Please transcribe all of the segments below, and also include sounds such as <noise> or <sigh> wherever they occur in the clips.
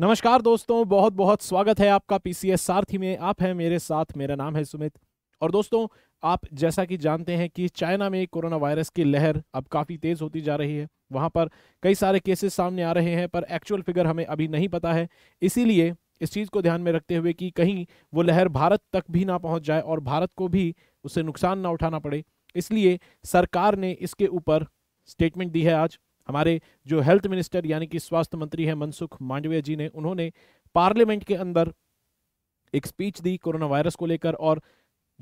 नमस्कार दोस्तों बहुत बहुत स्वागत है आपका पीसीएस सारथी में आप हैं मेरे साथ मेरा नाम है सुमित और दोस्तों आप जैसा कि जानते हैं कि चाइना में कोरोना वायरस की लहर अब काफ़ी तेज़ होती जा रही है वहाँ पर कई सारे केसेस सामने आ रहे हैं पर एक्चुअल फिगर हमें अभी नहीं पता है इसीलिए इस चीज़ को ध्यान में रखते हुए कि कहीं वो लहर भारत तक भी ना पहुँच जाए और भारत को भी उससे नुकसान ना उठाना पड़े इसलिए सरकार ने इसके ऊपर स्टेटमेंट दी है आज हमारे जो हेल्थ मिनिस्टर यानी कि स्वास्थ्य मंत्री हैं मनसुख मांडविया जी ने उन्होंने पार्लियामेंट के अंदर एक स्पीच दी कोरोना वायरस को लेकर और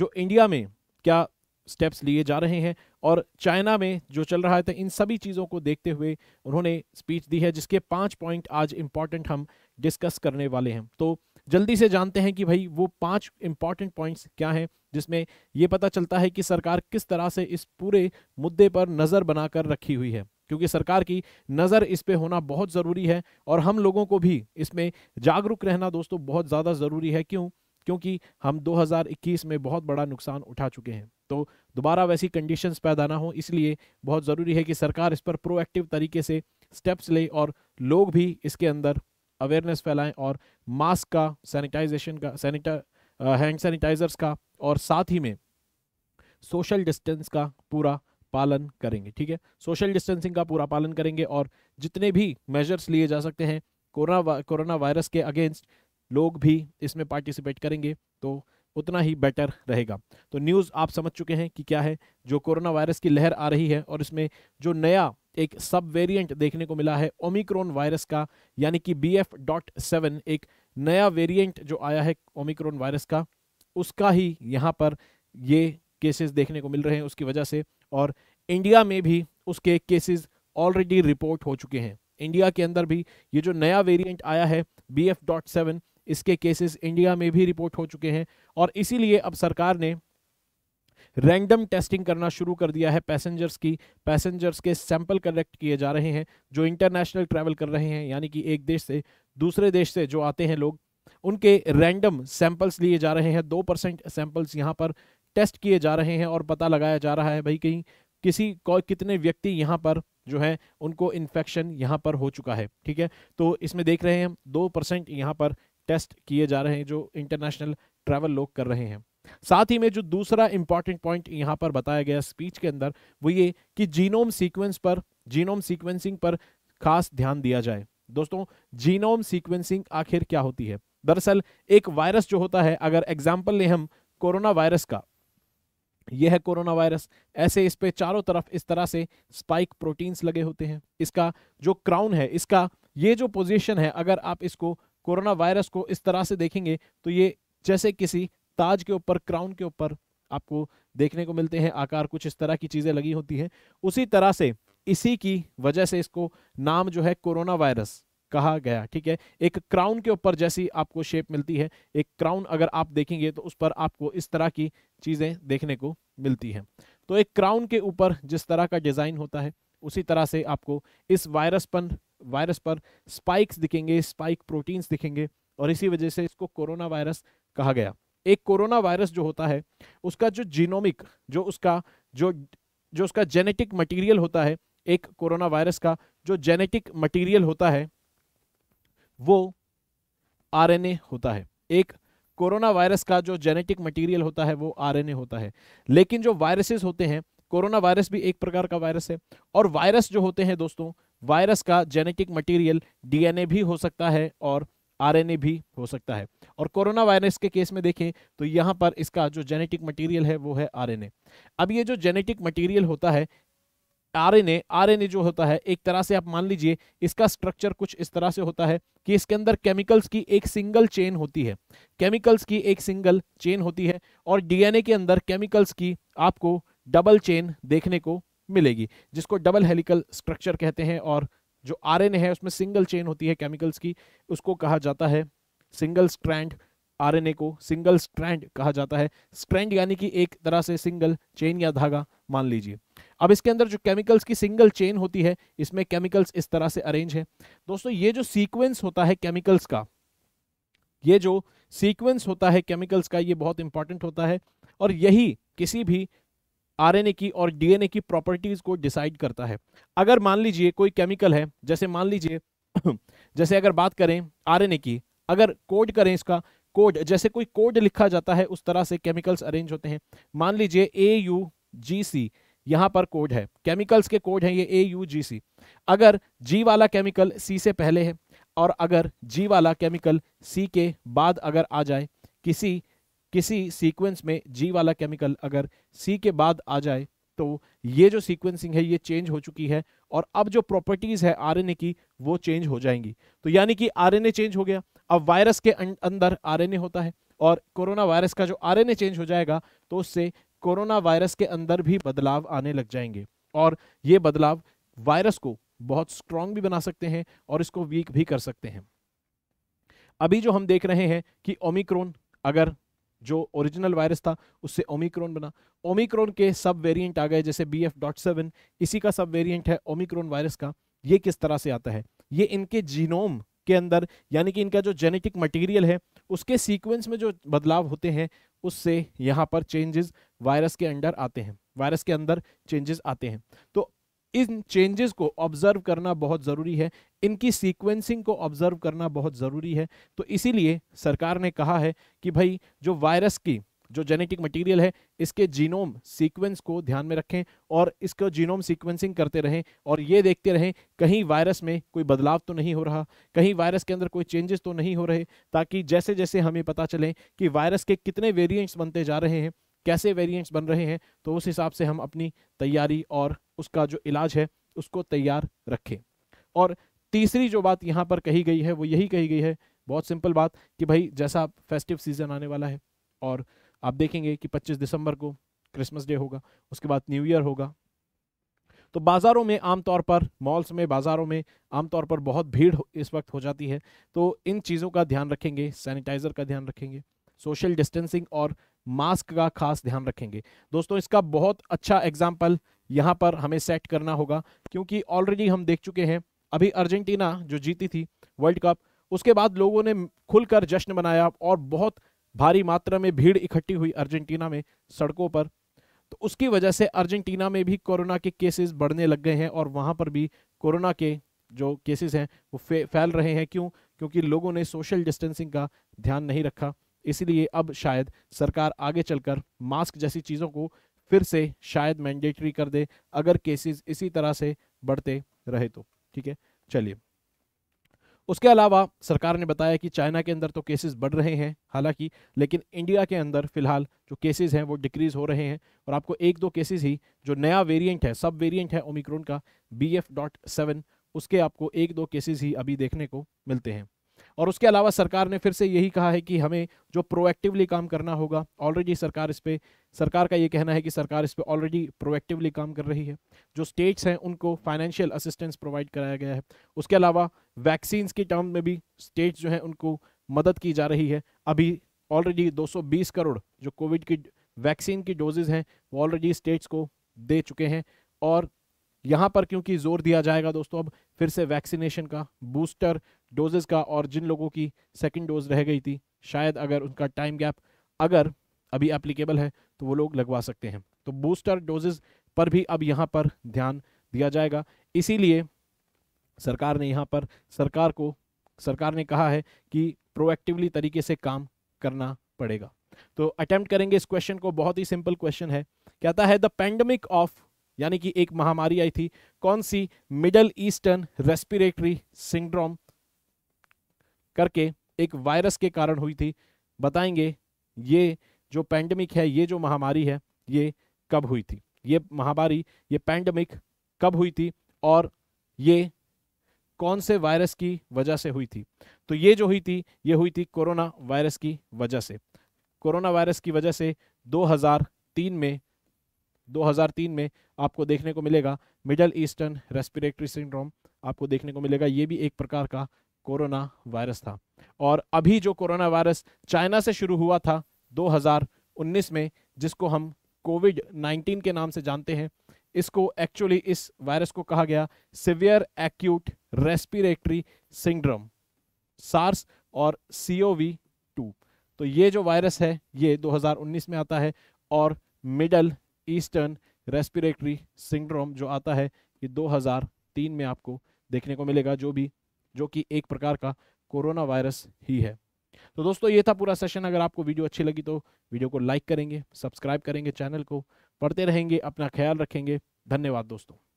जो इंडिया में क्या स्टेप्स लिए जा रहे हैं और चाइना में जो चल रहा है तो इन सभी चीज़ों को देखते हुए उन्होंने स्पीच दी है जिसके पांच पॉइंट आज इम्पॉर्टेंट हम डिस्कस करने वाले हैं तो जल्दी से जानते हैं कि भाई वो पांच इम्पॉर्टेंट पॉइंट्स क्या हैं जिसमें ये पता चलता है कि सरकार किस तरह से इस पूरे मुद्दे पर नज़र बनाकर रखी हुई है क्योंकि सरकार की नज़र इस पर होना बहुत ज़रूरी है और हम लोगों को भी इसमें जागरूक रहना दोस्तों बहुत ज़्यादा ज़रूरी है क्यों क्योंकि हम 2021 में बहुत बड़ा नुकसान उठा चुके हैं तो दोबारा वैसी कंडीशंस पैदा ना हो इसलिए बहुत ज़रूरी है कि सरकार इस पर प्रोएक्टिव तरीके से स्टेप्स ले और लोग भी इसके अंदर अवेयरनेस फैलाएं और मास्क का सैनिटाइजेशन का सैनिटा हैंड सैनिटाइजर्स का और साथ ही में सोशल डिस्टेंस का पूरा पालन करेंगे ठीक है सोशल डिस्टेंसिंग का पूरा पालन करेंगे और जितने भी मेजर्स लिए जा सकते हैं कोरोना कोरोना वायरस के अगेंस्ट लोग भी इसमें पार्टिसिपेट करेंगे तो उतना ही बेटर रहेगा तो न्यूज़ आप समझ चुके हैं कि क्या है जो कोरोना वायरस की लहर आ रही है और इसमें जो नया एक सब वेरिएंट देखने को मिला है ओमिक्रोन वायरस का यानी कि बी एफ डॉट सेवन एक नया वेरिएंट जो आया है ओमिक्रोन वायरस का उसका ही यहाँ पर ये केसेस देखने को मिल रहे हैं उसकी वजह से और इंडिया में भी उसके केसेस ऑलरेडी रिपोर्ट हो चुके हैं इंडिया के अंदर भी ये जो नया वेरिएंट आया है बी एफ डॉट सेवन इसके केसेस इंडिया में भी रिपोर्ट हो चुके हैं और इसीलिए अब सरकार ने रैंडम टेस्टिंग करना शुरू कर दिया है पैसेंजर्स की पैसेंजर्स के सैंपल कलेक्ट किए जा रहे हैं जो इंटरनेशनल ट्रैवल कर रहे हैं यानी कि एक देश से दूसरे देश से जो आते हैं लोग उनके रैंडम सैंपल्स लिए जा रहे हैं दो परसेंट सैंपल्स यहाँ पर टेस्ट किए जा रहे हैं और पता लगाया जा रहा है भाई कहीं किसी कितने व्यक्ति यहाँ पर जो है उनको इन्फेक्शन यहाँ पर हो चुका है ठीक है तो इसमें देख रहे हैं हम दो परसेंट यहाँ पर टेस्ट किए जा रहे हैं जो इंटरनेशनल ट्रैवल लोग कर रहे हैं साथ ही में जो दूसरा इंपॉर्टेंट पॉइंट यहाँ पर बताया गया स्पीच के अंदर वो ये कि जीनोम सीक्वेंस पर जीनोम सीक्वेंसिंग पर खास ध्यान दिया जाए दोस्तों जीनोम सीक्वेंसिंग आखिर क्या होती है दरअसल एक वायरस जो होता है अगर एग्जाम्पल लें हम कोरोना वायरस का यह है कोरोना वायरस ऐसे इस पे चारों तरफ इस तरह से स्पाइक प्रोटीन्स लगे होते हैं इसका जो क्राउन है इसका ये जो पोजीशन है अगर आप इसको कोरोना वायरस को इस तरह से देखेंगे तो ये जैसे किसी ताज के ऊपर क्राउन के ऊपर आपको देखने को मिलते हैं आकार कुछ इस तरह की चीज़ें लगी होती हैं उसी तरह से इसी की वजह से इसको नाम जो है कोरोना वायरस कहा गया ठीक है एक क्राउन के ऊपर जैसी आपको शेप मिलती है एक क्राउन अगर आप देखेंगे तो उस पर आपको इस तरह की चीज़ें देखने को मिलती हैं तो एक क्राउन के ऊपर जिस तरह का डिज़ाइन होता है उसी तरह से आपको इस वायरस पर वायरस पर स्पाइक्स दिखेंगे स्पाइक प्रोटीन्स दिखेंगे और इसी वजह से इसको कोरोना वायरस कहा गया एक कोरोना वायरस जो होता है उसका जो जीनोमिक जो उसका जो जो उसका जेनेटिक मटेरियल होता है एक कोरोना वायरस का जो जेनेटिक मटेरियल होता है वो आरएनए होता है एक कोरोना वायरस का जो जेनेटिक मटेरियल होता है वो आरएनए होता है लेकिन जो वायरसेस होते हैं कोरोना वायरस भी एक प्रकार का वायरस है और वायरस जो होते हैं दोस्तों वायरस का जेनेटिक मटेरियल डीएनए भी हो सकता है और आरएनए भी हो सकता है और कोरोना वायरस के केस में देखें तो यहाँ पर इसका जो जेनेटिक मटेरियल है वो है आरएनए अब ये जो जेनेटिक मटेरियल होता है आरएनए आरएनए जो होता है एक तरह से आप मान लीजिए इसका स्ट्रक्चर कुछ इस तरह से होता है कि इसके अंदर केमिकल्स की एक सिंगल चेन होती है केमिकल्स की एक सिंगल चेन होती है और डीएनए के अंदर केमिकल्स की आपको डबल चेन देखने को मिलेगी जिसको डबल हेलिकल स्ट्रक्चर कहते हैं और जो आरएनए है उसमें सिंगल चेन होती है केमिकल्स की उसको कहा जाता है सिंगल स्ट्रैंड आरएनए को सिंगल स्ट्रैंड कहा जाता है स्ट्रैंड यानी कि एक तरह से सिंगल चेन या धागा मान लीजिए अब इसके अंदर जो केमिकल्स की सिंगल चेन होती है इसमें केमिकल्स इस तरह से अरेंज है दोस्तों ये जो सीक्वेंस होता है केमिकल्स का ये जो सीक्वेंस होता है केमिकल्स का ये बहुत इंपॉर्टेंट होता है और यही किसी भी आरएनए की और डीएनए की प्रॉपर्टीज को डिसाइड करता है अगर मान लीजिए कोई केमिकल है जैसे मान लीजिए <clears throat> जैसे अगर बात करें आरएनए की अगर कोड करें इसका कोड जैसे कोई कोड लिखा जाता है उस तरह से केमिकल्स अरेंज होते हैं मान लीजिए ए यू जी सी यहां पर कोड है केमिकल्स के कोड है ये ए यू जी सी अगर जी वाला केमिकल सी से पहले है और अगर जी वाला केमिकल सी के बाद अगर आ जाए किसी किसी सीक्वेंस में जी वाला केमिकल अगर सी के बाद आ जाए तो ये जो सीक्वेंसिंग है ये चेंज हो चुकी है और अब जो प्रॉपर्टीज़ है आरएनए की वो चेंज हो जाएंगी तो यानी कि आरएनए चेंज हो गया अब वायरस के अं-, अंदर आरएनए होता है और कोरोना वायरस का जो आरएनए चेंज हो जाएगा तो उससे कोरोना वायरस के अंदर भी बदलाव आने लग जाएंगे और ये बदलाव वायरस को बहुत स्ट्रांग भी बना सकते हैं और इसको वीक भी कर सकते हैं अभी जो हम देख रहे हैं कि ओमिक्रोन अगर जो ओरिजिनल वायरस था उससे ओमिक्रोन बना ओमिक्रोन के सब वेरिएंट आ गए जैसे बी एफ डॉट सेवन इसी का सब वेरिएंट है ओमिक्रोन वायरस का ये किस तरह से आता है ये इनके जीनोम के अंदर यानी कि इनका जो जेनेटिक मटेरियल है उसके सीक्वेंस में जो बदलाव होते हैं उससे यहाँ पर चेंजेस वायरस के अंडर आते हैं वायरस के अंदर चेंजेस आते हैं तो इन चेंजेस को ऑब्जर्व करना बहुत ज़रूरी है इनकी सीक्वेंसिंग को ऑब्जर्व करना बहुत ज़रूरी है तो इसीलिए सरकार ने कहा है कि भाई जो वायरस की जो जेनेटिक मटेरियल है इसके जीनोम सीक्वेंस को ध्यान में रखें और इसको जीनोम सीक्वेंसिंग करते रहें और ये देखते रहें कहीं वायरस में कोई बदलाव तो नहीं हो रहा कहीं वायरस के अंदर कोई चेंजेस तो नहीं हो रहे ताकि जैसे जैसे हमें पता चले कि वायरस के कितने वेरियंट्स बनते जा रहे हैं कैसे वेरियंट्स बन रहे हैं तो उस हिसाब से हम अपनी तैयारी और उसका जो इलाज है उसको तैयार रखें और तीसरी जो बात यहाँ पर कही गई है वो यही कही गई है बहुत सिंपल बात कि भाई जैसा फेस्टिव सीज़न आने वाला है और आप देखेंगे कि 25 दिसंबर को क्रिसमस डे होगा उसके बाद न्यू ईयर होगा तो बाज़ारों में आमतौर पर मॉल्स में बाज़ारों में आमतौर पर बहुत भीड़ इस वक्त हो जाती है तो इन चीज़ों का ध्यान रखेंगे सैनिटाइज़र का ध्यान रखेंगे सोशल डिस्टेंसिंग और मास्क का खास ध्यान रखेंगे दोस्तों इसका बहुत अच्छा एग्जाम्पल यहाँ पर हमें सेट करना होगा क्योंकि ऑलरेडी हम देख चुके हैं अभी अर्जेंटीना जो जीती थी वर्ल्ड कप उसके बाद लोगों ने खुलकर जश्न मनाया और बहुत भारी मात्रा में भीड़ इकट्ठी हुई अर्जेंटीना में सड़कों पर तो उसकी वजह से अर्जेंटीना में भी कोरोना के केसेस बढ़ने लग गए हैं और वहाँ पर भी कोरोना के जो केसेस हैं वो फैल रहे हैं क्यों क्योंकि लोगों ने सोशल डिस्टेंसिंग का ध्यान नहीं रखा इसलिए अब शायद सरकार आगे चलकर मास्क जैसी चीज़ों को फिर से शायद मैंडेटरी कर दे अगर केसेस इसी तरह से बढ़ते रहे तो ठीक है चलिए उसके अलावा सरकार ने बताया कि चाइना के अंदर तो केसेस बढ़ रहे हैं हालांकि लेकिन इंडिया के अंदर फिलहाल जो केसेस हैं वो डिक्रीज़ हो रहे हैं और आपको एक दो केसेस ही जो नया वेरिएंट है सब वेरिएंट है ओमिक्रोन का बी एफ डॉट सेवन उसके आपको एक दो केसेस ही अभी देखने को मिलते हैं और उसके अलावा सरकार ने फिर से यही कहा है कि हमें जो प्रोएक्टिवली काम करना होगा ऑलरेडी सरकार इस पर सरकार का ये कहना है कि सरकार इस पर ऑलरेडी प्रोएक्टिवली काम कर रही है जो स्टेट्स हैं उनको फाइनेंशियल असिस्टेंस प्रोवाइड कराया गया है उसके अलावा वैक्सीन्स की टर्म में भी स्टेट्स जो हैं उनको मदद की जा रही है अभी ऑलरेडी 220 करोड़ जो कोविड की वैक्सीन की डोजेज हैं वो ऑलरेडी स्टेट्स को दे चुके हैं और यहाँ पर क्योंकि जोर दिया जाएगा दोस्तों अब फिर से वैक्सीनेशन का बूस्टर डोजेज का और जिन लोगों की सेकेंड डोज रह गई थी शायद अगर उनका टाइम गैप अगर अभी एप्लीकेबल है तो वो लोग लगवा सकते हैं तो बूस्टर डोजेज पर भी अब यहाँ पर ध्यान दिया जाएगा इसीलिए सरकार ने यहाँ पर सरकार को सरकार ने कहा है कि प्रोएक्टिवली तरीके से काम करना पड़ेगा तो अटेम्प्ट करेंगे इस क्वेश्चन को बहुत ही सिंपल क्वेश्चन है कहता है द पेंडेमिक ऑफ यानी कि एक महामारी आई थी कौन सी मिडल ईस्टर्न रेस्पिरेटरी सिंड्रोम करके एक वायरस के कारण हुई थी बताएंगे ये जो पैंडमिक है ये जो महामारी है ये कब हुई थी ये महामारी ये पैंडमिक कब हुई थी और ये कौन से वायरस की वजह से हुई थी तो ये जो हुई थी ये हुई थी कोरोना वायरस की वजह से कोरोना वायरस की वजह से 2003 में 2003 में आपको देखने को मिलेगा मिडल ईस्टर्न रेस्पिरेटरी सिंड्रोम आपको देखने को मिलेगा ये भी एक प्रकार का कोरोना वायरस था और अभी जो कोरोना वायरस चाइना से शुरू हुआ था 2019 में जिसको हम कोविड 19 के नाम से जानते हैं इसको एक्चुअली इस वायरस को कहा गया severe acute respiratory syndrome SARS और सी टू तो ये जो वायरस है ये 2019 में आता है और मिडल ईस्टर्न रेस्पिरेटरी सिंड्रोम जो आता है ये 2003 में आपको देखने को मिलेगा जो भी जो कि एक प्रकार का कोरोना वायरस ही है तो दोस्तों ये था पूरा सेशन अगर आपको वीडियो अच्छी लगी तो वीडियो को लाइक करेंगे सब्सक्राइब करेंगे चैनल को पढ़ते रहेंगे अपना ख्याल रखेंगे धन्यवाद दोस्तों